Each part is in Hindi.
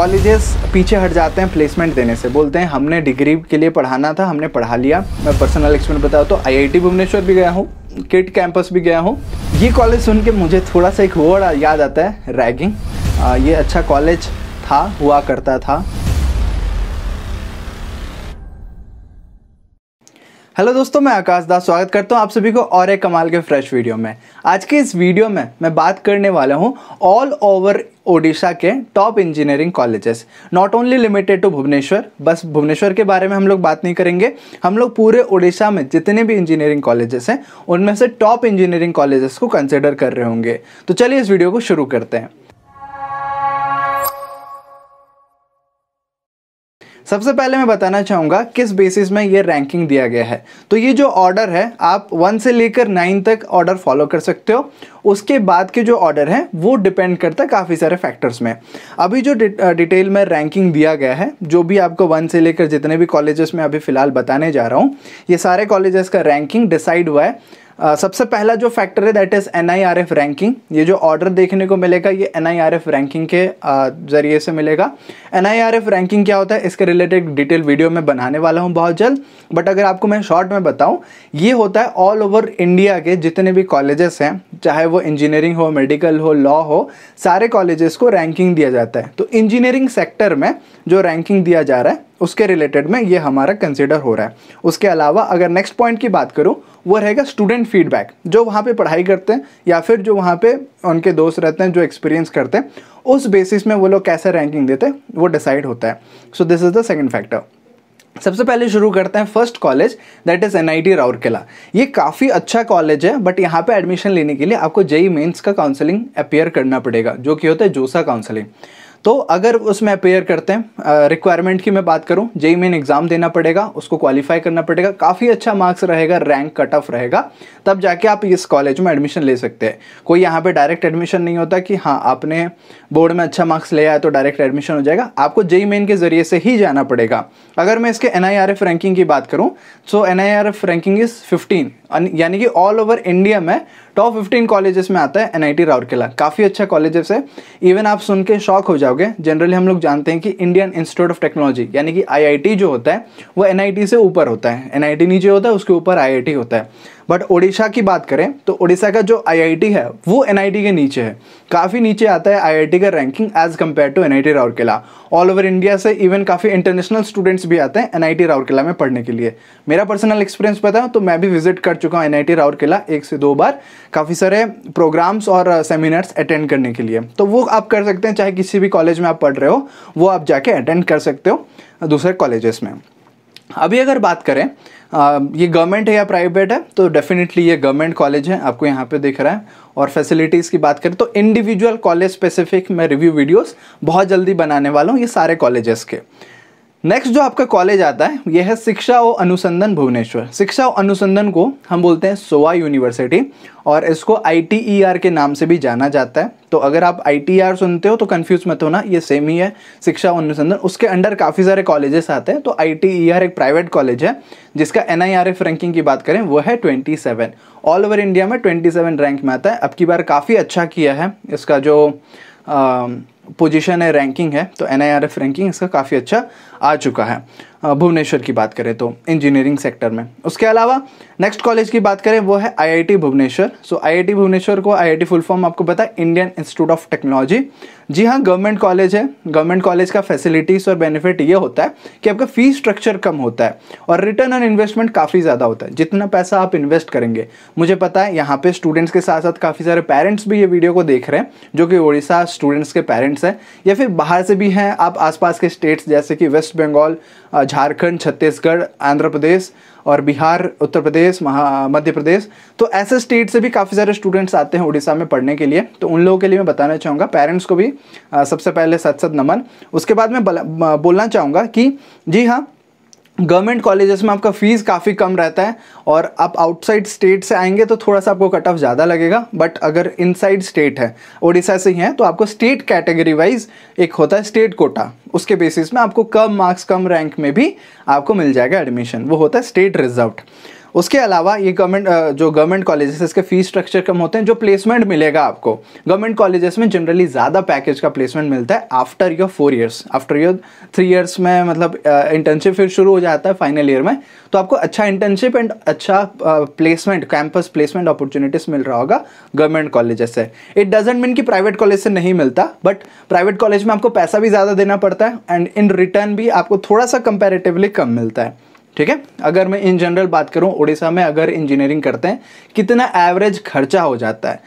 कॉलेजेस पीछे हट जाते हैं प्लेसमेंट देने से बोलते हैं हमने डिग्री के लिए पढ़ाना था हमने पढ़ा लिया मैं पर्सनल एक्सपीरियंस बताऊँ तो आईआईटी भुवनेश्वर भी गया हूँ किट कैंपस भी गया हूँ ये कॉलेज सुन के मुझे थोड़ा सा एक वर्ड याद आता है रैगिंग ये अच्छा कॉलेज था हुआ करता था हेलो दोस्तों मैं आकाश दास स्वागत करता हूं आप सभी को और एक कमाल के फ्रेश वीडियो में आज के इस वीडियो में मैं बात करने वाला हूं ऑल ओवर ओडिशा के top engineering colleges not only limited to Bhubaneswar बस भुवनेश्वर के बारे में हम लोग बात नहीं करेंगे हम लोग पूरे ओडिशा में जितने भी इंजीनियरिंग कॉलेजेस हैं उनमें से टॉप इंजीनियरिंग कॉलेजेस को कंसिडर कर रहे होंगे तो चलिए इस वीडियो को शुरू करते हैं सबसे पहले मैं बताना चाहूँगा किस बेसिस में ये रैंकिंग दिया गया है तो ये जो ऑर्डर है आप वन से लेकर नाइन तक ऑर्डर फॉलो कर सकते हो उसके बाद के जो ऑर्डर हैं वो डिपेंड करता है काफ़ी सारे फैक्टर्स में अभी जो डिटेल में रैंकिंग दिया गया है जो भी आपको वन से लेकर जितने भी कॉलेजेस में अभी फ़िलहाल बताने जा रहा हूँ ये सारे कॉलेजेस का रैंकिंग डिसाइड हुआ है सबसे पहला जो फैक्टर है that is N I R F ranking ये जो ऑर्डर देखने को मिलेगा ये N I R F ranking के ज़रिए से मिलेगा N I R F ranking क्या होता है इसके रिलेटेड डिटेल वीडियो मैं बनाने वाला हूँ बहुत जल्द बट अगर आपको मैं शॉर्ट में बताऊँ ये होता है ऑल ओवर इंडिया के जितने भी कॉलेजेस हैं चाहे वो इंजीनियरिंग हो मेडिकल हो लॉ हो सारे कॉलेजेस को रैंकिंग दिया जाता है तो इंजीनियरिंग सेक्टर में जो रैंकिंग दिया जा रहा है उसके रिलेटेड में ये हमारा कंसिडर हो रहा है उसके अलावा अगर नेक्स्ट पॉइंट की बात करूँ वो रहेगा स्टूडेंट फीडबैक जो वहाँ पे पढ़ाई करते हैं या फिर जो वहाँ पे उनके दोस्त रहते हैं जो एक्सपीरियंस करते हैं उस बेसिस में वो लोग कैसे रैंकिंग देते हैं वो डिसाइड होता है so this is the second factor सबसे पहले शुरू करते हैं first college that is N I T Rourkela ये काफ़ी अच्छा कॉलेज है बट यहाँ पे एडमिशन लेने के लिए आपको जेई मेंस e का काउंसलिंग अपेयर करना पड़ेगा जो कि होता है जोसा काउंसलिंग तो अगर उसमें अपेयर करते हैं रिक्वायरमेंट की मैं बात करूं जेई मेन एग्ज़ाम देना पड़ेगा उसको क्वालिफाई करना पड़ेगा काफ़ी अच्छा मार्क्स रहेगा रैंक कट ऑफ रहेगा तब जाके आप इस कॉलेज में एडमिशन ले सकते हैं कोई यहाँ पे डायरेक्ट एडमिशन नहीं होता कि हाँ आपने बोर्ड में अच्छा मार्क्स ले आया तो डायरेक्ट एडमिशन हो जाएगा आपको जेई मेन के ज़रिए से ही जाना पड़ेगा अगर मैं इसके एन रैंकिंग की बात करूँ तो एन रैंकिंग इज़ फिफ्टीन यानी कि ऑल ओवर इंडिया में टॉप फिफ्टीन कॉलेजेस में आता है एनआईटी राउरकेला काफ़ी अच्छा कॉलेजेस है इवन आप सुन के शॉक हो जाओगे जनरली हम लोग जानते हैं कि इंडियन इंस्टीट्यूट ऑफ टेक्नोलॉजी यानी कि आईआईटी जो होता है वो एनआईटी से ऊपर होता है एनआईटी नीचे होता है उसके ऊपर आईआईटी होता है बट उड़ीसा की बात करें तो उड़ीसा का जो आईआईटी है वो एनआईटी के नीचे है काफ़ी नीचे आता है आईआईटी का ranking as compared to NIT Rourkela all over India से इवन काफ़ी इंटरनेशनल स्टूडेंट्स भी आते हैं एन राउरकेला में पढ़ने के लिए मेरा पर्सनल एक्सपीरियंस पता है तो मैं भी विजिट कर चुका हूँ एन राउरकेला एक से दो बार काफ़ी सारे प्रोग्राम्स और सेमिनार्स uh, अटेंड करने के लिए तो वो आप कर सकते हैं चाहे किसी भी कॉलेज में आप पढ़ रहे हो वो आप जाके अटेंड कर सकते हो दूसरे कॉलेजेस में अभी अगर बात करें ये गवर्नमेंट है या प्राइवेट है तो डेफिनेटली ये गवर्नमेंट कॉलेज है आपको यहाँ पे दिख रहा है और फैसिलिटीज़ की बात करें तो इंडिविजुअल कॉलेज स्पेसिफिक मैं रिव्यू वीडियोस बहुत जल्दी बनाने वाला हूँ ये सारे कॉलेजेस के नेक्स्ट जो आपका कॉलेज आता है यह है शिक्षा और अनुसंधान भुवनेश्वर शिक्षा और अनुसंधान को हम बोलते हैं सोवा यूनिवर्सिटी और इसको आई e के नाम से भी जाना जाता है तो अगर आप आई e सुनते हो तो कन्फ्यूज मत होना ये सेम ही है शिक्षा और अनुसंधान उसके अंडर काफ़ी सारे कॉलेजेस आते हैं तो आई e एक प्राइवेट कॉलेज है जिसका एन रैंकिंग की बात करें वो है ट्वेंटी ऑल ओवर इंडिया में ट्वेंटी रैंक में आता है अब की बार काफ़ी अच्छा किया है इसका जो पोजीशन है रैंकिंग है तो एन रैंकिंग इसका काफ़ी अच्छा आ चुका है भुवनेश्वर की बात करें तो इंजीनियरिंग सेक्टर में उसके अलावा नेक्स्ट कॉलेज की बात करें वो है IIT Bhubaneswar so IIT Bhubaneswar को आईआईटी फुल फॉर्म आपको पता है इंडियन इंस्टीट्यूट ऑफ टेक्नोलॉजी जी हाँ गवर्नमेंट कॉलेज है गवर्नमेंट कॉलेज का फैसिलिटीज़ और बेनिफिट ये होता है कि आपका फ़ी स्ट्रक्चर कम होता है और रिटर्न ऑन इन्वेस्टमेंट काफ़ी ज़्यादा होता है जितना पैसा आप इन्वेस्ट करेंगे मुझे पता है यहाँ पे स्टूडेंट्स के साथ साथ काफ़ी सारे पेरेंट्स भी ये वीडियो को देख रहे हैं जो कि उड़ीसा स्टूडेंट्स के पेरेंट्स हैं या फिर बाहर से भी हैं आप आसपास के स्टेट्स जैसे कि वेस्ट वेस्ट बंगाल झारखंड छत्तीसगढ़ आंध्र प्रदेश और बिहार उत्तर प्रदेश महा मध्य प्रदेश तो ऐसे स्टेट से भी काफ़ी सारे स्टूडेंट्स आते हैं उड़ीसा में पढ़ने के लिए तो उन लोगों के लिए मैं बताना चाहूँगा पेरेंट्स को भी सबसे पहले सत सत नमन उसके बाद मैं बोलना चाहूँगा कि जी हाँ गवर्नमेंट कॉलेजेस में आपका फ़ीस काफ़ी कम रहता है और आप आउटसाइड स्टेट से आएंगे तो थोड़ा सा आपको कट ऑफ ज़्यादा लगेगा बट अगर इनसाइड स्टेट है उड़ीसा से ही है तो आपको स्टेट कैटेगरी वाइज एक होता है स्टेट कोटा उसके बेसिस में आपको कम मार्क्स कम रैंक में भी आपको मिल जाएगा एडमिशन वो होता है स्टेट रिजर्व उसके अलावा ये गवर्नमेंट जो गवर्नमेंट कॉलेजेस इसके फीस स्ट्रक्चर कम होते हैं जो प्लेसमेंट मिलेगा आपको गवर्नमेंट कॉलेजेस में जनरली ज़्यादा पैकेज का प्लेसमेंट मिलता है after your four years after your three years में मतलब इंटर्नशिप फिर शुरू हो जाता है फाइनल ईयर में तो आपको अच्छा इंटर्नशिप एंड अच्छा प्लेसमेंट कैंपस प्लेसमेंट अपॉर्चुनिटीज मिल रहा होगा गवर्नमेंट कॉलेजेस से इट डजेंट मीन कि प्राइवेट कॉलेज से नहीं मिलता बट प्राइवेट कॉलेज में आपको पैसा भी ज़्यादा देना पड़ता है एंड इन रिटर्न भी आपको थोड़ा सा कंपेरेटिवली कम मिलता है ठीक है अगर मैं इन जनरल बात करूं उड़ीसा में अगर इंजीनियरिंग करते हैं कितना एवरेज खर्चा हो जाता है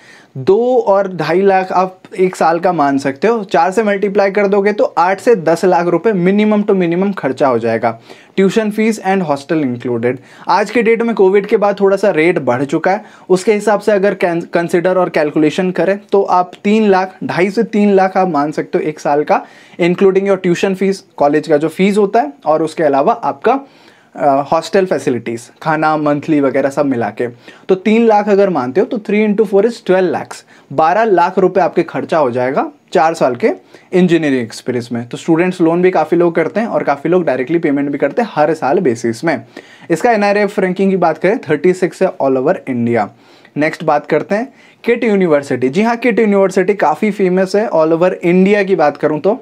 दो और ढाई लाख आप एक साल का मान सकते हो चार से मल्टीप्लाई कर दोगे तो आठ से दस लाख रुपए मिनिमम टू तो मिनिमम खर्चा हो जाएगा tuition fees and hostel included आज के डेट में कोविड के बाद थोड़ा सा रेट बढ़ चुका है उसके हिसाब से अगर कंसिडर और कैलकुलेशन करें तो आप तीन लाख ढाई से तीन लाख आप मान सकते हो एक साल का including your tuition fees college का जो फीस होता है और उसके अलावा आपका हॉस्टल फैसिलिटीज़ खाना मंथली वगैरह सब मिला के तो तीन लाख अगर मानते हो तो three into four is twelve lakhs बारह लाख रुपए आपके खर्चा हो जाएगा चार साल के इंजीनियरिंग एक्सपीरियंस में तो स्टूडेंट्स लोन भी काफ़ी लोग करते हैं और काफ़ी लोग डायरेक्टली पेमेंट भी करते हैं हर साल बेसिस में इसका एन रैंकिंग की बात करें थर्टी सिक्स है ऑल ओवर इंडिया नेक्स्ट बात करते हैं किट यूनिवर्सिटी जी हाँ किट यूनिवर्सिटी काफ़ी फेमस है ऑल ओवर इंडिया की बात करूँ तो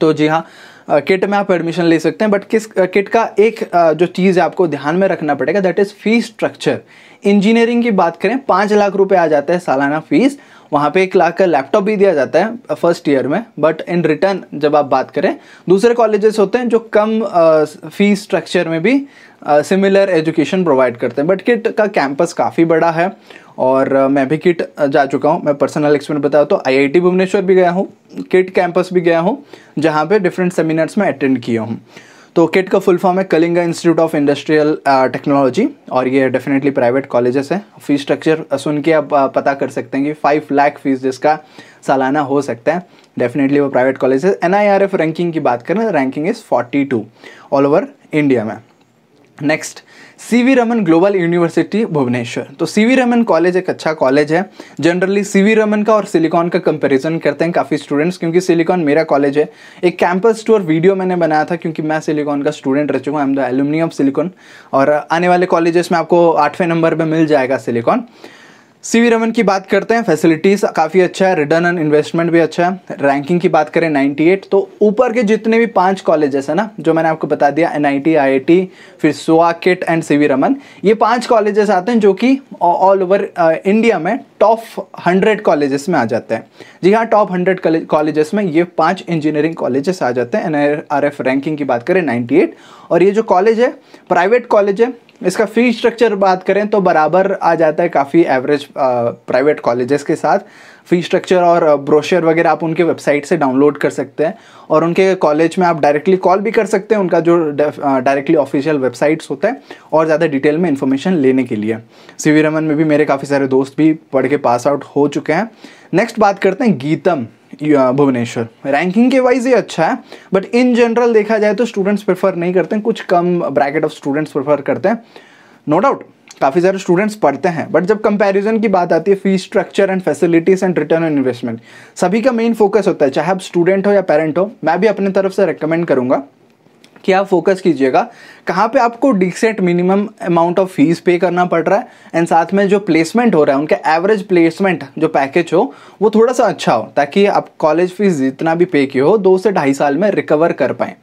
तो जी हाँ किट में आप एडमिशन ले सकते हैं बट किस किट का एक जो चीज़ है आपको ध्यान में रखना पड़ेगा that is fee structure engineering की बात करें पाँच लाख रुपए आ जाता है सालाना फीस वहाँ पे एक लाख का लैपटॉप भी दिया जाता है फर्स्ट ईयर में बट इन रिटर्न जब आप बात करें दूसरे कॉलेजेस होते हैं जो कम फीस स्ट्रक्चर में भी सिमिलर एजुकेशन प्रोवाइड करते हैं बट किट का कैंपस काफ़ी बड़ा है और मैं भी किट जा चुका हूँ मैं पर्सनल एक्सपीरियंस बताया तो आईआईटी भुवनेश्वर भी गया हूँ किट कैंपस भी गया हूँ जहाँ पे डिफरेंट सेमिनार्स में अटेंड किया हूँ तो किट का फुल फॉर्म है Kalinga Institute of Industrial Technology और ये डेफिनेटली प्राइवेट कॉलेजेस है फ़ीस स्ट्रक्चर सुन के आप पता कर सकते हैं कि फाइव लाख फीस जिसका सालाना हो सकता है डेफिनेटली वो प्राइवेट कॉलेज है एन रैंकिंग की बात करें ranking is forty two all over India में next C V Raman global university Bhubaneswar तो सी वी रमन कॉलेज एक अच्छा कॉलेज है जनरली सी वी रमन का और सिलिकॉन का कंपैरिजन करते हैं काफ़ी स्टूडेंट्स क्योंकि सिलिकॉन मेरा कॉलेज है एक कैंपस टूर वीडियो मैंने बनाया था क्योंकि मैं सिलिकॉन का स्टूडेंट रह चुका हूँ I am the aluminium of Silicon और आने वाले कॉलेजेस में आपको आठवें नंबर पर मिल जाएगा सिलिकॉन सी रमन की बात करते हैं फैसिलिटीज़ काफ़ी अच्छा है रिटर्न ऑन इन्वेस्टमेंट भी अच्छा है रैंकिंग की बात करें 98 तो ऊपर के जितने भी पांच कॉलेजेस हैं ना जो मैंने आपको बता दिया एन आई टी फिर सोआ किट एंड सी रमन ये पांच कॉलेजेस आते हैं जो कि ऑल ओवर इंडिया में टॉप हंड्रेड कॉलेजेस में आ जाते हैं जी हाँ टॉप हंड्रेड कॉलेजेस में ये पांच इंजीनियरिंग कॉलेजेस आ जाते हैं एन रैंकिंग की बात करें 98 और ये जो कॉलेज है प्राइवेट कॉलेज है इसका फ़ी स्ट्रक्चर बात करें तो बराबर आ जाता है काफ़ी एवरेज प्राइवेट कॉलेजेस के साथ फ़ी स्ट्रक्चर और ब्रोशर वगैरह आप उनके वेबसाइट से डाउनलोड कर सकते हैं और उनके कॉलेज में आप डायरेक्टली कॉल भी कर सकते हैं उनका जो डायरेक्टली ऑफिशियल वेबसाइट्स होता है और ज़्यादा डिटेल में इंफॉर्मेशन लेने के लिए सी रमन में भी मेरे काफ़ी सारे दोस्त भी पढ़ के पास आउट हो चुके हैं नेक्स्ट बात करते हैं गीतम भुवनेश्वर रैंकिंग के वाइज ये अच्छा है बट इन जनरल देखा जाए तो स्टूडेंट्स प्रेफर नहीं करते हैं कुछ कम ब्रैकेट ऑफ स्टूडेंट्स प्रेफर करते हैं नो no डाउट काफ़ी सारे स्टूडेंट्स पढ़ते हैं बट जब कंपैरिजन की बात आती है fees structure and facilities and return on investment सभी का मेन फोकस होता है चाहे आप स्टूडेंट हो या पेरेंट हो मैं भी अपने तरफ से रिकमेंड करूँगा कि आप फोकस कीजिएगा कहाँ पे आपको decent minimum amount of fees pay करना पड़ रहा है एंड साथ में जो प्लेसमेंट हो रहा है उनका एवरेज प्लेसमेंट जो पैकेज हो वो थोड़ा सा अच्छा हो ताकि आप कॉलेज फीस जितना भी पे किए हो दो से ढाई साल में रिकवर कर पाएँ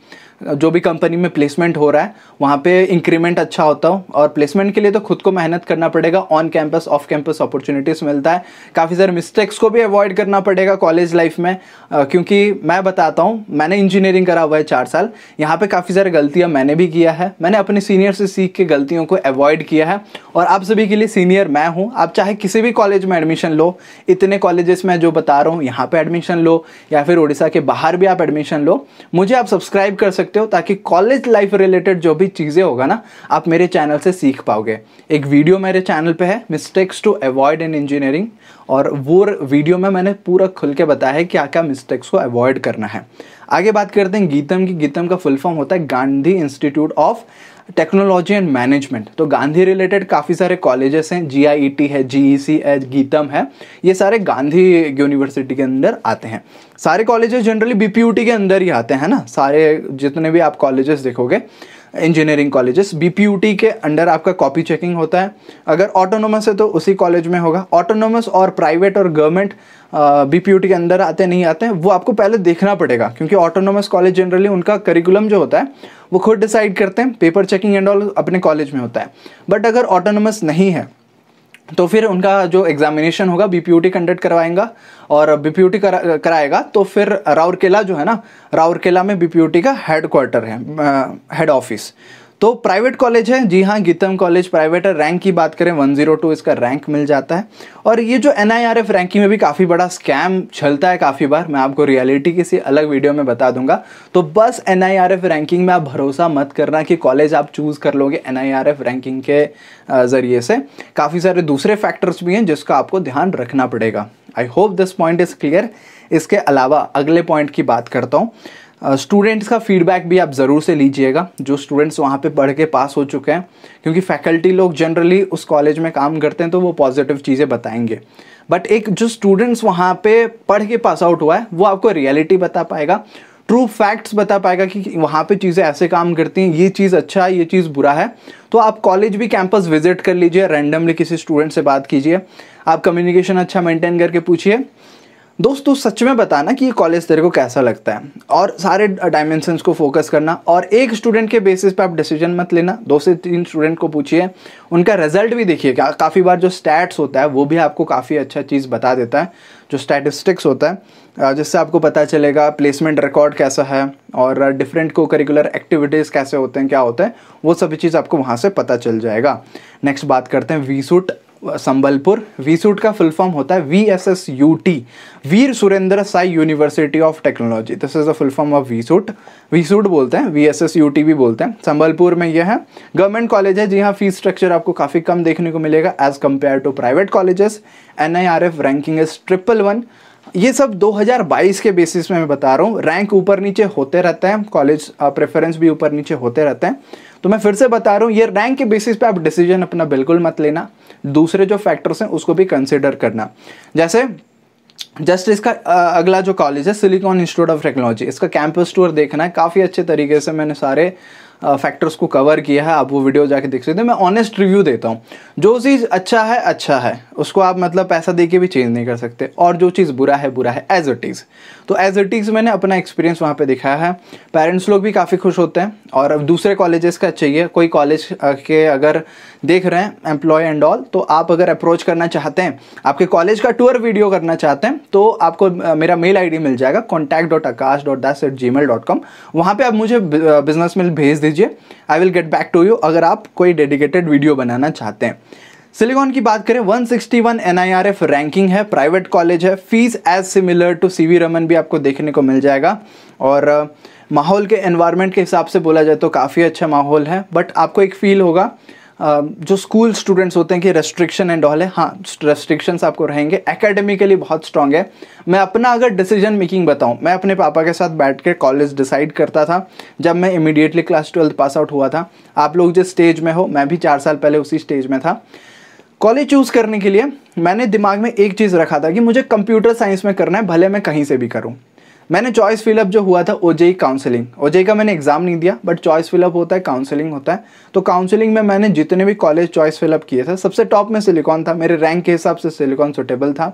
जो भी कंपनी में प्लेसमेंट हो रहा है वहाँ पे इंक्रीमेंट अच्छा होता हो और प्लेसमेंट के लिए तो खुद को मेहनत करना पड़ेगा on campus off campus opportunities मिलता है काफ़ी सारे मिस्टेक्स को भी अवॉइड करना पड़ेगा कॉलेज लाइफ में आ, क्योंकि मैं बताता हूँ मैंने इंजीनियरिंग करा हुआ है चार साल यहाँ पर काफ़ी सारी गलतियाँ मैंने भी किया है मैंने अपने सीनियर से सीख के गलतियों को अवॉइड किया है और आप सभी के लिए सीनियर मैं हूँ आप चाहे किसी भी कॉलेज में एडमिशन लो इतने कॉलेजेस में जो बता रहा हूँ यहाँ पर एडमिशन लो या फिर उड़ीसा के बाहर भी आप एडमिशन लो मुझे आप सब्सक्राइब कर सकते सकते हो ताकि कॉलेज लाइफ रिलेटेड जो भी चीज़ें होगा ना आप मेरे चैनल से सीख पाओगे एक वीडियो मेरे चैनल पे है mistakes to avoid in engineering और वो वीडियो में मैंने पूरा खुल के बताया है क्या क्या मिस्टेक्स को अवॉइड करना है आगे बात करते हैं गीतम की गीतम का फुल फॉर्म होता है Gandhi institute of technology and Management तो गांधी रिलेटेड काफ़ी सारे कॉलेजेस हैं जी आई टी है जी ई सी है गीतम है ये सारे गांधी यूनिवर्सिटी के अंदर आते हैं सारे colleges generally B P U T के अंदर ही आते हैं ना सारे जितने भी आप कॉलेजेस देखोगे इंजीनियरिंग कॉलेजेस बीपीयूटी के अंडर आपका कॉपी चेकिंग होता है अगर ऑटोनोमस है तो उसी कॉलेज में होगा ऑटोनोमस और प्राइवेट और गवर्नमेंट बीपीयूटी के अंदर आते नहीं आते हैं वो आपको पहले देखना पड़ेगा क्योंकि ऑटोनोमस कॉलेज जनरली उनका करिकुलम जो होता है वो खुद डिसाइड करते हैं पेपर चेकिंग एंड ऑल अपने कॉलेज में होता है बट अगर ऑटोनोमस नहीं है तो फिर उनका जो एग्जामिनेशन होगा बीपीयूटी कंडक्ट करवाएगा और बीपीयूटी करा, कराएगा तो फिर राउरकेला जो है ना राउरकेला में बीपीयूटी का हेड क्वार्टर है हेड ऑफिस तो प्राइवेट कॉलेज है जी हाँ गीतम कॉलेज प्राइवेट है रैंक की बात करें 102 इसका रैंक मिल जाता है और ये जो एन रैंकिंग में भी काफ़ी बड़ा स्कैम चलता है काफ़ी बार मैं आपको रियलिटी किसी अलग वीडियो में बता दूंगा तो बस एन रैंकिंग में आप भरोसा मत करना कि कॉलेज आप चूज़ कर लोगे एन रैंकिंग के ज़रिए से काफ़ी सारे दूसरे फैक्टर्स भी हैं जिसका आपको ध्यान रखना पड़ेगा I hope this point is clear इसके अलावा अगले पॉइंट की बात करता हूँ स्टूडेंट्स uh, का फीडबैक भी आप ज़रूर से लीजिएगा जो स्टूडेंट्स वहाँ पे पढ़ के पास हो चुके हैं क्योंकि फैकल्टी लोग जनरली उस कॉलेज में काम करते हैं तो वो पॉजिटिव चीज़ें बताएंगे बट एक जो स्टूडेंट्स वहाँ पे पढ़ के पास आउट हुआ है वो आपको रियलिटी बता पाएगा ट्रू फैक्ट्स बता पाएगा कि वहाँ पे चीज़ें ऐसे काम करती हैं ये चीज़ अच्छा है ये चीज़ बुरा है तो आप कॉलेज भी कैंपस विजिट कर लीजिए रैंडमली किसी स्टूडेंट से बात कीजिए आप कम्युनिकेशन अच्छा मेंटेन करके पूछिए दोस्तों सच में बताना कि ये कॉलेज तेरे को कैसा लगता है और सारे डायमेंशंस को फोकस करना और एक स्टूडेंट के बेसिस पे आप डिसीजन मत लेना दो से तीन स्टूडेंट को पूछिए उनका रिजल्ट भी देखिए का, काफ़ी बार जो स्टैट्स होता है वो भी आपको काफ़ी अच्छा चीज़ बता देता है जो स्टैटिस्टिक्स होता है जिससे आपको पता चलेगा प्लेसमेंट रिकॉर्ड कैसा है और डिफरेंट को करिकुलर एक्टिविटीज़ कैसे होते हैं क्या होते हैं वो सभी चीज़ आपको वहाँ से पता चल जाएगा नेक्स्ट बात करते हैं V SUT Sambalpur V SUT का फुल फॉर्म होता है V S S U T Veer Surendra Sai University of Technology this is the full form of V SUT V SUT बोलते हैं V S S U T भी बोलते हैं संबलपुर में यह है गवर्नमेंट कॉलेज है जी हाँ फीस स्ट्रक्चर आपको काफ़ी कम देखने को मिलेगा as compared to private colleges N I R F ranking is triple one ये सब 2022 के बेसिस में मैं बता रहा हूँ रैंक ऊपर नीचे होते रहते हैं कॉलेज प्रेफरेंस भी ऊपर नीचे होते रहते हैं तो मैं फिर से बता रहा हूँ ये रैंक के बेसिस पे आप डिसीजन अपना बिल्कुल मत लेना दूसरे जो फैक्टर्स हैं उसको भी कंसिडर करना जैसे जस्ट इसका अगला जो कॉलेज है सिलिकॉन इंस्टीट्यूट ऑफ टेक्नोलॉजी इसका कैंपस टूर देखना है काफ़ी अच्छे तरीके से मैंने सारे फैक्टर्स को कवर किया है आप वो वीडियो जाके देख सकते हैं मैं ऑनेस्ट रिव्यू देता हूँ जो चीज़ अच्छा है अच्छा है उसको आप मतलब पैसा दे के भी चेंज नहीं कर सकते और जो चीज़ बुरा है बुरा है एज इट इज़ तो एज इट इज़ मैंने अपना एक्सपीरियंस वहाँ पर दिखाया है पेरेंट्स लोग भी काफ़ी खुश होते हैं और अब दूसरे कॉलेजेस का चाहिए कोई कॉलेज के अगर देख रहे हैं एम्प्लॉय एंड ऑल तो आप अगर अप्रोच करना चाहते हैं आपके कॉलेज का टूर वीडियो करना चाहते हैं तो आपको मेरा मेल आईडी मिल जाएगा contact dot Akash dot Das at Gmail dot com वहाँ पर आप मुझे बिजनेस मेल भेज दीजिए दीजिए I will get back to you अगर आप कोई डेडिकेटेड वीडियो बनाना चाहते हैं सिलिकॉन की बात करें 161 एनआईआरएफ रैंकिंग है प्राइवेट कॉलेज है fees as similar to C V Raman भी आपको देखने को मिल जाएगा और uh, माहौल के एनवायरनमेंट के हिसाब से बोला जाए तो काफ़ी अच्छा माहौल है बट आपको एक फील होगा Um, जो स्कूल स्टूडेंट्स होते हैं कि रेस्ट्रिक्शन एंड ऑल है हाँ रेस्ट्रिक्शंस आपको रहेंगे एकेडमिकली बहुत स्ट्रांग है मैं अपना अगर डिसीजन मेकिंग बताऊँ मैं अपने पापा के साथ बैठ कर कॉलेज डिसाइड करता था जब मैं immediately class twelfth pass out हुआ था आप लोग जिस स्टेज में हो मैं भी चार साल पहले उसी स्टेज में था कॉलेज चूज़ करने के लिए मैंने दिमाग में एक चीज़ रखा था कि मुझे कंप्यूटर साइंस में करना है भले मैं कहीं से भी करूँ मैंने चॉइस फिलअप जो हुआ था ओजेई काउंसलिंग ओजेई का मैंने एग्ज़ाम नहीं दिया बट चॉइस फिलअप होता है काउंसलिंग होता है तो काउंसलिंग में मैंने जितने भी कॉलेज चॉइस फिलअप किए थे सबसे टॉप में सिलिकॉन था मेरे रैंक के हिसाब से सिलिकॉन सुटेबल था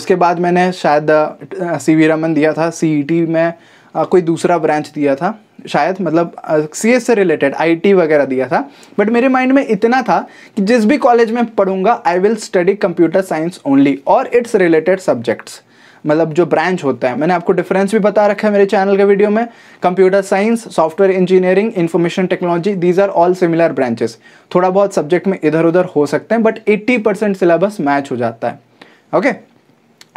उसके बाद मैंने शायद सी वी रमन दिया था सी e में कोई दूसरा ब्रांच दिया था शायद मतलब सी से रिलेटेड टी वगैरह दिया था बट मेरे माइंड में इतना था कि जिस भी कॉलेज में पढ़ूंगा I will study computer science only और इट्स रिलेटेड सब्जेक्ट्स मतलब जो ब्रांच होता है मैंने आपको डिफरेंस भी बता रखा है मेरे चैनल के वीडियो में computer science software engineering information technology these are all similar branches थोड़ा बहुत सब्जेक्ट में इधर उधर हो सकते हैं but eighty percent syllabus match हो जाता है ओके okay?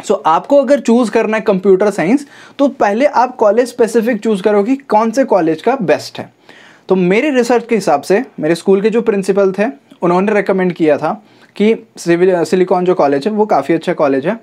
सो so, आपको अगर चूज़ करना है कंप्यूटर साइंस तो पहले आप कॉलेज स्पेसिफिक चूज़ करो कि कौन से कॉलेज का बेस्ट है तो मेरे रिसर्च के हिसाब से मेरे स्कूल के जो प्रिंसिपल थे उन्होंने रेकमेंड किया था कि सिलिकॉन जो कॉलेज है वो काफ़ी अच्छा कॉलेज है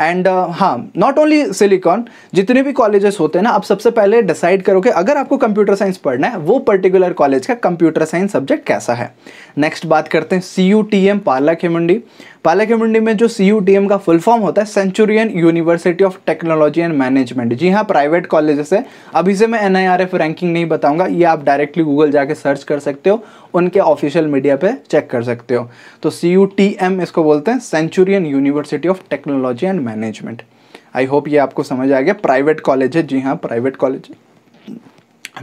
एंड uh, हाँ नॉट ओनली सिलिकॉन जितने भी कॉलेजेस होते हैं ना आप सबसे पहले डिसाइड करो कि अगर आपको कंप्यूटर साइंस पढ़ना है वो पर्टिकुलर कॉलेज का कंप्यूटर साइंस सब्जेक्ट कैसा है नेक्स्ट बात करते हैं सी यू टी एम पाला खेमुंडी पाला खेमुंडी में जो सी यू टी एम का फुल फॉर्म होता है Centurion University of technology and Management जी हाँ प्राइवेट कॉलेजेस है अभी से मैं N I R F ranking नहीं बताऊंगा ये आप डायरेक्टली गूगल जाके सर्च कर सकते हो उनके ऑफिशियल मीडिया पे चेक कर सकते हो तो सी यू टी एम इसको बोलते हैं Centurion University of technology and Management I hope ये आपको समझ आ गया प्राइवेट कॉलेज है जी हाँ प्राइवेट कॉलेज है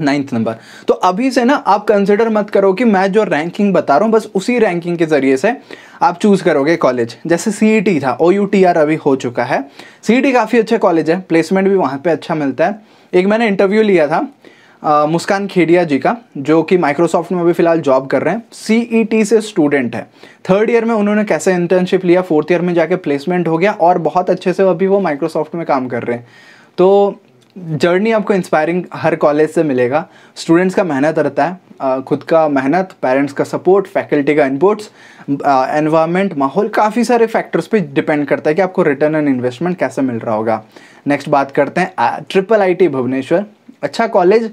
नाइन्थ नंबर तो अभी से ना आप कंसिडर मत करो कि मैं जो रैंकिंग बता रहा हूँ बस उसी रैंकिंग के ज़रिए से आप चूज़ करोगे कॉलेज जैसे सी e था ओ यू टी आर अभी हो चुका है सी काफ़ी अच्छा कॉलेज है प्लेसमेंट भी वहाँ पे अच्छा मिलता है एक मैंने इंटरव्यू लिया था मुस्कान खेडिया जी का जो कि माइक्रोसॉफ्ट में अभी फिलहाल जॉब कर रहे हैं सी e से स्टूडेंट है थर्ड ईयर में उन्होंने कैसे इंटर्नशिप लिया फोर्थ ईयर में जाके प्लेसमेंट हो गया और बहुत अच्छे से अभी वो माइक्रोसॉफ्ट में काम कर रहे हैं तो जर्नी आपको इंस्पायरिंग हर कॉलेज से मिलेगा स्टूडेंट्स का मेहनत रहता है खुद का मेहनत पेरेंट्स का सपोर्ट फैकल्टी का इनपुट्स एनवायरनमेंट माहौल काफ़ी सारे फैक्टर्स पे डिपेंड करता है कि आपको रिटर्न एंड इन्वेस्टमेंट कैसे मिल रहा होगा नेक्स्ट बात करते हैं ट्रिपल आई टी भुवनेश्वर अच्छा कॉलेज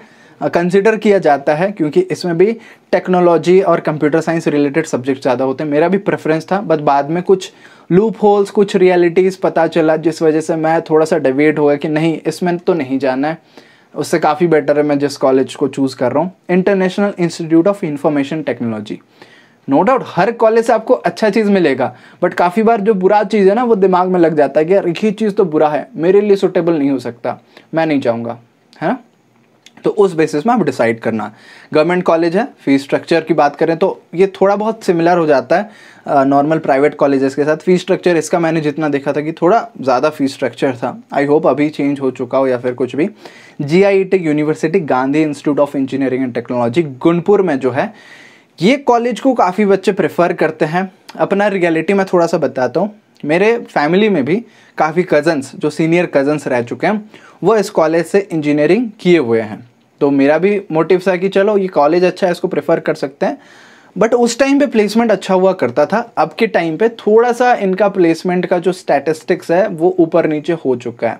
कंसिडर किया जाता है क्योंकि इसमें भी टेक्नोलॉजी और कंप्यूटर साइंस रिलेटेड सब्जेक्ट ज़्यादा होते हैं मेरा भी प्रेफरेंस था बट बाद में कुछ लूप होल्स कुछ रियलिटीज़ पता चला जिस वजह से मैं थोड़ा सा डिबेट हुआ कि नहीं इसमें तो नहीं जाना है उससे काफ़ी बेटर है मैं जिस कॉलेज को चूज़ कर रहा हूँ International Institute of Information Technology no doubt हर कॉलेज से आपको अच्छा चीज़ मिलेगा बट काफ़ी बार जो बुरा चीज़ है ना वो दिमाग में लग जाता है कि यार ये चीज़ तो बुरा है मेरे लिए सुटेबल नहीं हो सकता मैं नहीं चाहूँगा है ना तो उस बेसिस में आप डिसाइड करना गवर्नमेंट कॉलेज है फ़ीस स्ट्रक्चर की बात करें तो ये थोड़ा बहुत सिमिलर हो जाता है नॉर्मल प्राइवेट कॉलेजेस के साथ फ़ीस स्ट्रक्चर इसका मैंने जितना देखा था कि थोड़ा ज़्यादा फ़ीस स्ट्रक्चर था आई होप अभी चेंज हो चुका हो या फिर कुछ भी G I tech university Gandhi institute of engineering and technology Gunupur में जो है ये कॉलेज को काफ़ी बच्चे प्रेफर करते हैं अपना रियलिटी मैं थोड़ा सा बताता हूँ मेरे फैमिली में भी काफ़ी कज़न्स जो सीनियर कज़न्स रह चुके हैं वो इस कॉलेज से इंजीनियरिंग किए हुए हैं तो मेरा भी मोटिव था कि चलो ये कॉलेज अच्छा है इसको प्रेफर कर सकते हैं बट उस टाइम पे प्लेसमेंट अच्छा हुआ करता था अब के टाइम पे थोड़ा सा इनका प्लेसमेंट का जो स्टैटिस्टिक्स है वो ऊपर नीचे हो चुका है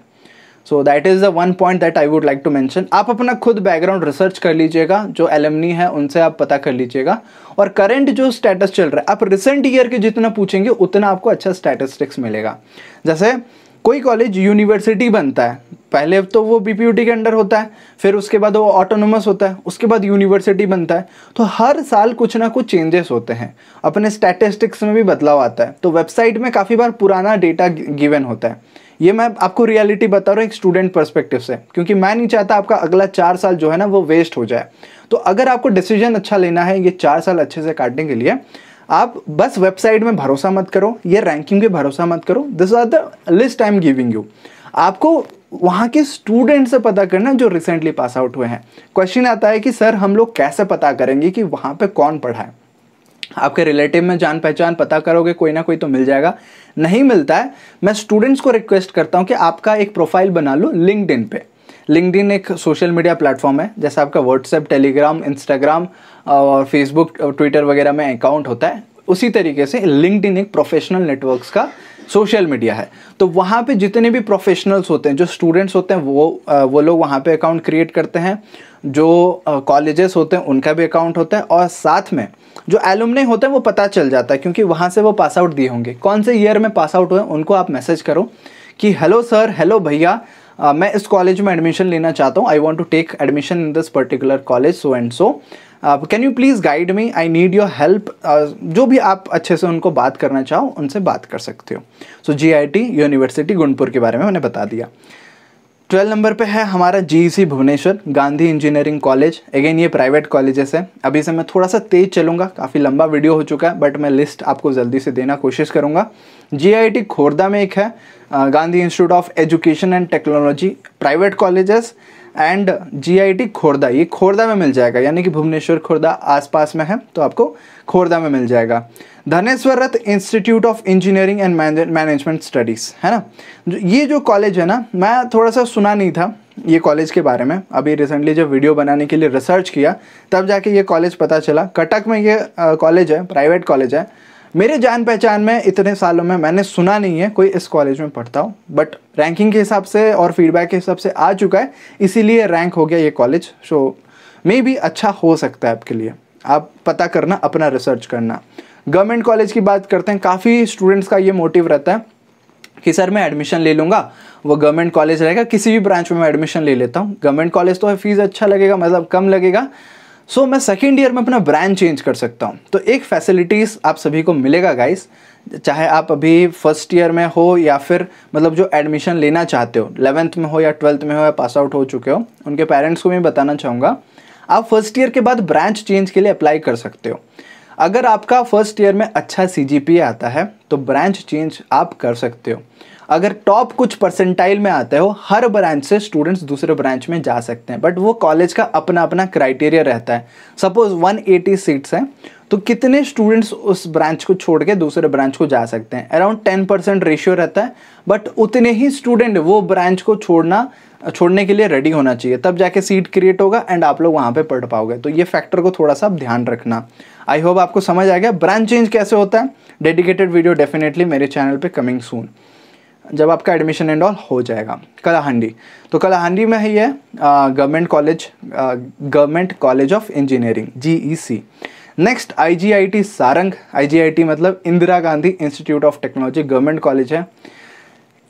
so that is the one point that I would like to mention आप अपना खुद बैकग्राउंड रिसर्च कर लीजिएगा जो एलमनी है उनसे आप पता कर लीजिएगा और करंट जो स्टेटस चल रहा है आप रिसेंट ईयर के जितना पूछेंगे उतना आपको अच्छा स्टैटिस्टिक्स मिलेगा जैसे कोई कॉलेज यूनिवर्सिटी बनता है पहले तो वो बीपीयूटी के अंडर होता है फिर उसके बाद वो ऑटोनोमस होता है उसके बाद यूनिवर्सिटी बनता है तो हर साल कुछ ना कुछ चेंजेस होते हैं अपने स्टैटिस्टिक्स में भी बदलाव आता है तो वेबसाइट में काफ़ी बार पुराना डेटा गिवन होता है ये मैं आपको रियलिटी बता रहा हूँ एक स्टूडेंट परस्पेक्टिव से क्योंकि मैं नहीं चाहता आपका अगला चार साल जो है ना वो वेस्ट हो जाए तो अगर आपको डिसीजन अच्छा लेना है ये चार साल अच्छे से काटने के लिए आप बस वेबसाइट में भरोसा मत करो ये रैंकिंग पे भरोसा मत करो this are the list I am giving you आपको वहाँ के स्टूडेंट से पता करना जो रिसेंटली पास आउट हुए हैं क्वेश्चन आता है कि सर हम लोग कैसे पता करेंगे कि वहाँ पे कौन पढ़ा है आपके रिलेटिव में जान पहचान पता करोगे कोई ना कोई तो मिल जाएगा नहीं मिलता है मैं स्टूडेंट्स को रिक्वेस्ट करता हूँ कि आपका एक प्रोफाइल बना लो लिंकड इन पर लिंकड एक सोशल मीडिया प्लेटफॉर्म है जैसे आपका व्हाट्सएप टेलीग्राम इंस्टाग्राम और फेसबुक ट्विटर वगैरह में अकाउंट होता है उसी तरीके से लिंकड एक प्रोफेशनल नेटवर्क का सोशल मीडिया है तो वहाँ पे जितने भी प्रोफेशनल्स होते हैं जो स्टूडेंट्स होते हैं वो वो लोग वहाँ पे अकाउंट क्रिएट करते हैं जो कॉलेजेस होते हैं उनका भी अकाउंट होता है और साथ में जो एलुमने होते हैं वो पता चल जाता है क्योंकि वहाँ से वो पास आउट दिए होंगे कौन से ईयर में पास आउट हुए उनको आप मैसेज करो कि हेलो सर हेलो भैया मैं इस कॉलेज में एडमिशन लेना चाहता हूँ I want to take admission in this particular college so and so can you please guide me I need your help जो भी आप अच्छे से उनको बात करना चाहो उनसे बात कर सकते हो so G I T university Gunupur के बारे में मैंने बता दिया ट्वेल्व नंबर पे है हमारा G C e Bhubaneswar Gandhi engineering college again ये प्राइवेट कॉलेजेस है अभी से मैं थोड़ा सा तेज चलूँगा काफ़ी लंबा वीडियो हो चुका है बट मैं लिस्ट आपको जल्दी से देना कोशिश करूँगा जी आई टी खोरदा में एक है uh, Gandhi institute of education and technology private colleges and GIT Khordha ये खोरदा में मिल जाएगा यानी कि भुवनेश्वर खोरदा आसपास में है तो आपको खोरदा में मिल जाएगा Dhaneswar Rath institute of engineering and management studies है ना ये जो कॉलेज है ना मैं थोड़ा सा सुना नहीं था ये कॉलेज के बारे में अभी रिसेंटली जब वीडियो बनाने के लिए रिसर्च किया तब जाके ये कॉलेज पता चला कटक में ये कॉलेज है प्राइवेट कॉलेज है मेरे जान पहचान में इतने सालों में मैंने सुना नहीं है कोई इस कॉलेज में पढ़ता हो बट रैंकिंग के हिसाब से और फीडबैक के हिसाब से आ चुका है इसीलिए रैंक हो गया ये कॉलेज सो मे भी अच्छा हो सकता है आपके लिए आप पता करना अपना रिसर्च करना गवर्नमेंट कॉलेज की बात करते हैं काफ़ी स्टूडेंट्स का ये मोटिव रहता है कि सर मैं एडमिशन ले लूँगा वो गवर्नमेंट कॉलेज रहेगा किसी भी ब्रांच में मैं एडमिशन ले लेता हूँ गवर्नमेंट कॉलेज तो फीस अच्छा लगेगा मतलब कम लगेगा सो so, मैं सेकेंड ईयर में अपना ब्रांड चेंज कर सकता हूँ तो एक फैसिलिटीज़ आप सभी को मिलेगा गाइस चाहे आप अभी फर्स्ट ईयर में हो या फिर मतलब जो एडमिशन लेना चाहते हो एलेवेंथ में हो या ट्वेल्थ में हो या पास आउट हो चुके हो उनके पेरेंट्स को मैं बताना चाहूँगा आप फर्स्ट ईयर के बाद ब्रांच चेंज के लिए अप्लाई कर सकते हो अगर आपका फर्स्ट ईयर में अच्छा सी आता है तो ब्रांच चेंज आप कर सकते हो अगर टॉप कुछ परसेंटाइल में आते हो हर ब्रांच से स्टूडेंट्स दूसरे ब्रांच में जा सकते हैं बट वो कॉलेज का अपना अपना क्राइटेरिया रहता है सपोज 180 सीट्स हैं तो कितने स्टूडेंट्स उस ब्रांच को छोड़ के दूसरे ब्रांच को जा सकते हैं अराउंड टेन परसेंट रेशियो रहता है बट उतने ही स्टूडेंट वो ब्रांच को छोड़ना छोड़ने के लिए रेडी होना चाहिए तब जाके सीट क्रिएट होगा एंड आप लोग वहाँ पे पढ़ पाओगे तो ये फैक्टर को थोड़ा सा ध्यान रखना आई होप आपको समझ आ गया ब्रांच चेंज कैसे होता है डेडिकेटेड वीडियो डेफिनेटली मेरे चैनल पर कमिंग सून जब आपका एडमिशन एंड ऑल हो जाएगा कलाहंडी तो कलाहंडी में ही है government college government college of engineering जी नेक्स्ट आईजीआईटी सारंग आईजीआईटी मतलब Indira Gandhi institute of technology government college है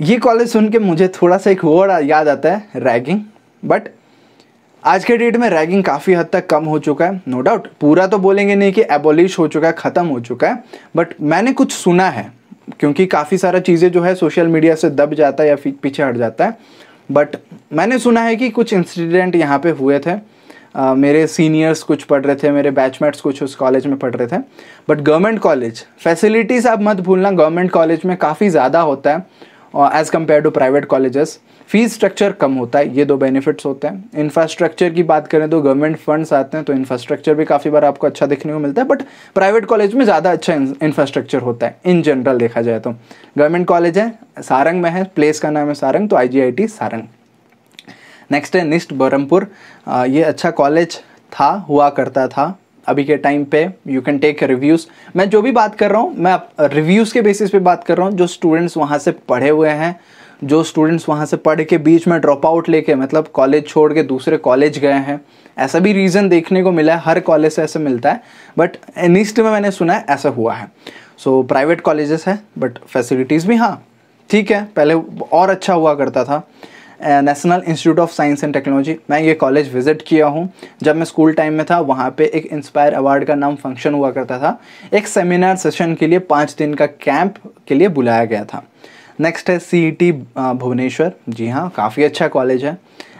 ये कॉलेज सुन के मुझे थोड़ा सा एक वर्ड याद आता है रैगिंग बट आज के डेट में रैगिंग काफ़ी हद तक कम हो चुका है नो no डाउट पूरा तो बोलेंगे नहीं कि एबोलिश हो चुका है ख़त्म हो चुका है बट मैंने कुछ सुना है क्योंकि काफ़ी सारा चीज़ें जो है सोशल मीडिया से दब जाता है या पीछे हट जाता है बट मैंने सुना है कि कुछ इंसिडेंट यहाँ पे हुए थे Uh, मेरे सीनियर्स कुछ पढ़ रहे थे मेरे बैचमेट्स कुछ उस कॉलेज में पढ़ रहे थे बट गवर्नमेंट कॉलेज फैसिलिटीज़ आप मत भूलना गवर्नमेंट कॉलेज में काफ़ी ज़्यादा होता है as compare to private colleges fees structure कम होता है ये दो बेनिफिट्स होते हैं इंफ्रास्ट्रक्चर की बात करें तो गवर्नमेंट फंड्स आते हैं तो इंफ्रास्ट्रक्चर भी काफ़ी बार आपको अच्छा देखने को मिलता है बट प्राइवेट कॉलेज में ज़्यादा अच्छा इंफ्रास्ट्रक्चर होता है इन जनरल देखा जाए तो गवर्नमेंट कॉलेज है सारंग में है प्लेस का नाम है सारंग तो आई सारंग नेक्स्ट है निस्ट बरमपुर ये अच्छा कॉलेज था हुआ करता था अभी के टाइम पे यू कैन टेक रिव्यूज़ मैं जो भी बात कर रहा हूँ मैं रिव्यूज़ के बेसिस पे बात कर रहा हूँ जो स्टूडेंट्स वहाँ से पढ़े हुए हैं जो स्टूडेंट्स वहाँ से पढ़ के बीच में ड्रॉप आउट लेके मतलब कॉलेज छोड़ के दूसरे कॉलेज गए हैं ऐसा भी रीज़न देखने को मिला है हर कॉलेज से ऐसा मिलता है बट एनिस्ट में मैंने सुना है ऐसा हुआ है सो प्राइवेट कॉलेजेस है बट फैसिलिटीज़ भी हाँ ठीक है पहले और अच्छा हुआ करता था national institute of science and technology मैं ये कॉलेज विज़िट किया हूँ जब मैं स्कूल टाइम में था वहाँ पे एक इंस्पायर अवार्ड का नाम फंक्शन हुआ करता था एक सेमिनार सेशन के लिए पाँच दिन का कैंप के लिए बुलाया गया था नेक्स्ट है सी e भुवनेश्वर जी हाँ काफ़ी अच्छा कॉलेज है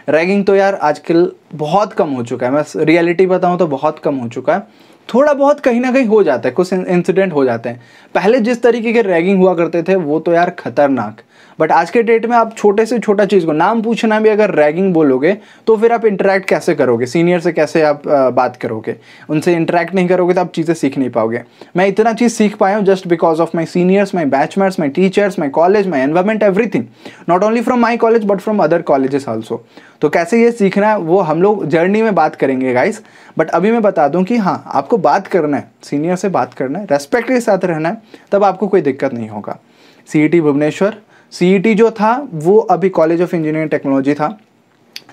रैगिंग तो यार आजकल बहुत कम हो चुका है मैं रियलिटी बताऊँ तो बहुत कम हो चुका है थोड़ा बहुत कहीं ना कहीं हो जाता है कुछ इंसिडेंट हो जाते हैं पहले जिस तरीके के रैगिंग हुआ करते थे वो तो यार खतरनाक बट आज के डेट में आप छोटे से छोटा चीज़ को नाम पूछना भी अगर रैगिंग बोलोगे तो फिर आप इंटरेक्ट कैसे करोगे सीनियर से कैसे आप बात करोगे उनसे इंटरेक्ट नहीं करोगे तो आप चीज़ें सीख नहीं पाओगे मैं इतना चीज़ सीख पाया हूँ just because of my seniors my batchmates my teachers my college my environment everything not only from my college but from other colleges also तो कैसे ये सीखना है वो हम लोग जर्नी में बात करेंगे गाइस बट अभी मैं बता दूं कि हाँ आपको बात करना है सीनियर से बात करना है रेस्पेक्ट के साथ रहना है तब आपको कोई दिक्कत नहीं होगा सी भुवनेश्वर e सी e जो था वो अभी कॉलेज ऑफ इंजीनियरिंग टेक्नोलॉजी था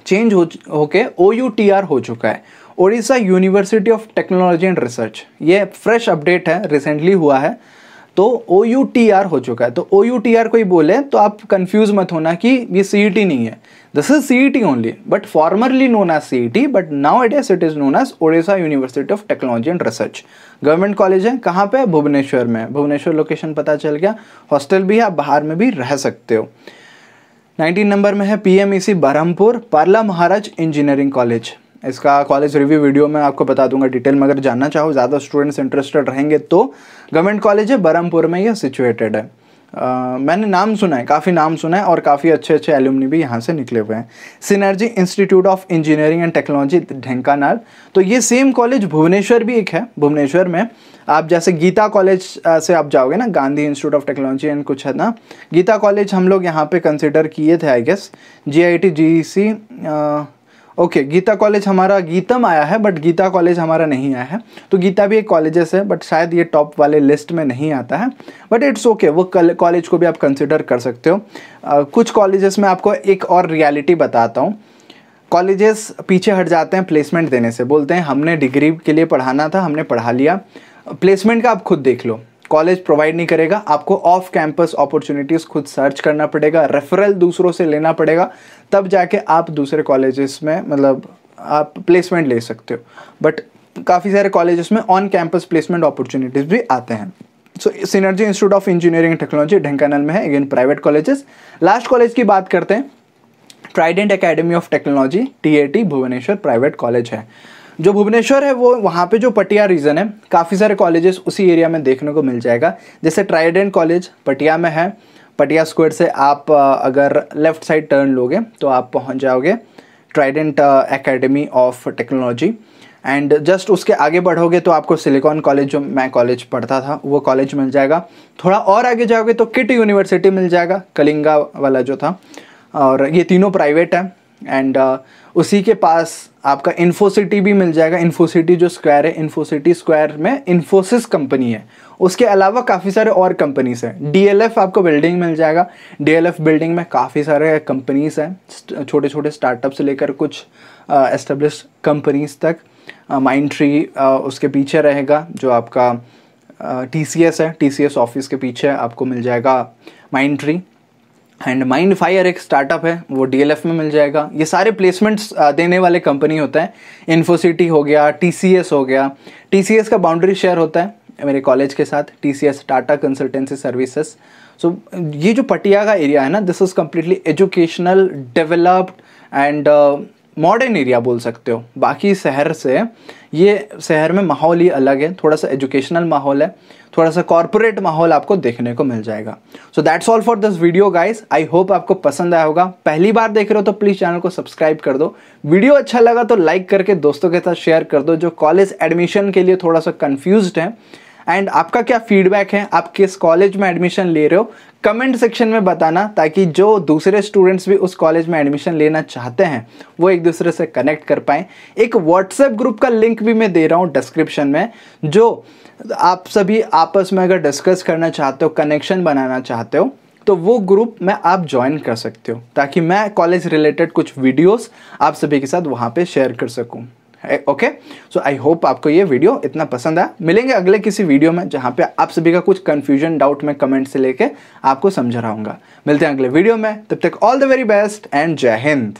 चेंज हो होके ओ यू टी आर हो चुका है Odisha university of technology and research ये फ्रेश अपडेट है रिसेंटली हुआ है तो ओ यू टी आर हो चुका है तो ओ यू टी आर कोई बोले तो आप कंफ्यूज मत होना कि ये सी ई टी नहीं है this is C E T only but formerly known as C E T but now it is it is known as Odisha university of technology and research government college है कहाँ पे भुवनेश्वर में भुवनेश्वर लोकेशन पता चल गया हॉस्टल भी है आप बाहर में भी रह सकते हो नाइनटीन नंबर में है सी बरहमपुर पार्ला महाराज इंजीनियरिंग कॉलेज इसका कॉलेज रिव्यू वीडियो में आपको बता दूंगा डिटेल में अगर जानना चाहो ज़्यादा स्टूडेंट्स इंटरेस्टेड रहेंगे तो गवर्नमेंट कॉलेज है बरहमपुर में यह सिचुएटेड है Uh, मैंने नाम सुना है काफ़ी नाम सुना है और काफ़ी अच्छे अच्छे एलुमनी भी यहाँ से निकले हुए हैं synergy institute of engineering and technology Dhenkanal तो ये सेम कॉलेज भुवनेश्वर भी एक है भुवनेश्वर में आप जैसे गीता कॉलेज से आप जाओगे ना Gandhi institute of technology and कुछ है ना गीता कॉलेज हम लोग यहाँ पर कंसिडर किए थे I guess G I T G C okay okay, Gita college हमारा गीतम आया है बट गीता कॉलेज हमारा नहीं आया है तो गीता भी एक कॉलेजेस है बट शायद ये टॉप वाले लिस्ट में नहीं आता है बट इट्स ओके वो कॉलेज को भी आप कंसिडर कर सकते हो uh, कुछ कॉलेजेस में आपको एक और रियलिटी बताता हूँ कॉलेजेस पीछे हट जाते हैं प्लेसमेंट देने से बोलते हैं हमने डिग्री के लिए पढ़ाना था हमने पढ़ा लिया प्लेसमेंट का आप खुद देख लो कॉलेज प्रोवाइड नहीं करेगा आपको ऑफ कैंपस अपॉर्चुनिटीज़ खुद सर्च करना पड़ेगा रेफरल दूसरों से लेना पड़ेगा तब जाके आप दूसरे कॉलेजेस में मतलब आप प्लेसमेंट ले सकते हो बट काफ़ी सारे कॉलेजेस में ऑन कैंपस प्लेसमेंट अपॉर्चुनिटीज़ भी आते हैं so synergy institute of engineering technology Dhenkanal में है again private colleges last college की बात करते हैं trident academy of technology T Bhubaneswar private college है जो भुवनेश्वर है वो वहाँ पे जो पटिया रीजन है काफ़ी सारे कॉलेजेस उसी एरिया में देखने को मिल जाएगा जैसे ट्राइडेंट कॉलेज पटिया में है पटिया स्क्वायर से आप अगर लेफ़्ट साइड टर्न लोगे तो आप पहुंच जाओगे trident academy of technology and just उसके आगे बढ़ोगे तो आपको सिलिकॉन कॉलेज जो मैं कॉलेज पढ़ता था वो कॉलेज मिल जाएगा थोड़ा और आगे जाओगे तो किट यूनिवर्सिटी मिल जाएगा कलिंगा वाला जो था और ये तीनों प्राइवेट हैं एंड uh, उसी के पास आपका इन्फोसिटी भी मिल जाएगा इन्फोसिटी जो स्क्वायर है इन्फोसिटी स्क्वायर में इन्फोसिस कंपनी है उसके अलावा काफ़ी सारे और कंपनीज हैं डी आपको बिल्डिंग मिल जाएगा डी बिल्डिंग में काफ़ी सारे कंपनीज हैं छोटे छोटे स्टार्टअप से लेकर कुछ एस्टेब्लिश कंपनीज तक माइंड ट्री उसके पीछे रहेगा जो आपका टी सी एस है टी सी एस ऑफिस के पीछे आपको मिल जाएगा Mindtree and Mindfire एक स्टार्टअप है वो डी एल एफ में मिल जाएगा ये सारे प्लेसमेंट्स देने वाले कंपनी होते हैं इन्फोसिटी हो गया टी सी एस हो गया टी सी एस का बाउंड्री शेयर होता है मेरे कॉलेज के साथ T C S Tata consultancy services so ये जो पटिया का एरिया है ना this is completely educational developed and modern area बोल सकते हो बाकी शहर से ये शहर में माहौल ही अलग है थोड़ा सा एजुकेशनल माहौल है थोड़ा सा कॉरपोरेट माहौल आपको देखने को मिल जाएगा so that's all for this video guys I hope आपको पसंद आया होगा पहली बार देख रहे हो तो प्लीज़ चैनल को सब्सक्राइब कर दो वीडियो अच्छा लगा तो लाइक करके दोस्तों के साथ शेयर कर दो जो कॉलेज एडमिशन के लिए थोड़ा सा कन्फ्यूज है एंड आपका क्या फीडबैक है आप किस कॉलेज में एडमिशन ले रहे हो कमेंट सेक्शन में बताना ताकि जो दूसरे स्टूडेंट्स भी उस कॉलेज में एडमिशन लेना चाहते हैं वो एक दूसरे से कनेक्ट कर पाएँ एक व्हाट्सएप ग्रुप का लिंक भी मैं दे रहा हूँ डिस्क्रिप्शन में जो आप सभी आपस में अगर डिस्कस करना चाहते हो कनेक्शन बनाना चाहते हो तो वो ग्रुप में आप ज्वाइन कर सकते हो ताकि मैं कॉलेज रिलेटेड कुछ वीडियोस आप सभी के साथ वहाँ पे शेयर कर सकूँ ओके सो आई होप आपको ये वीडियो इतना पसंद आया मिलेंगे अगले किसी वीडियो में जहाँ पे आप सभी का कुछ कन्फ्यूजन डाउट में कमेंट से लेके आपको समझा रहा मिलते हैं अगले वीडियो में तब तक all the very best and जय हिंद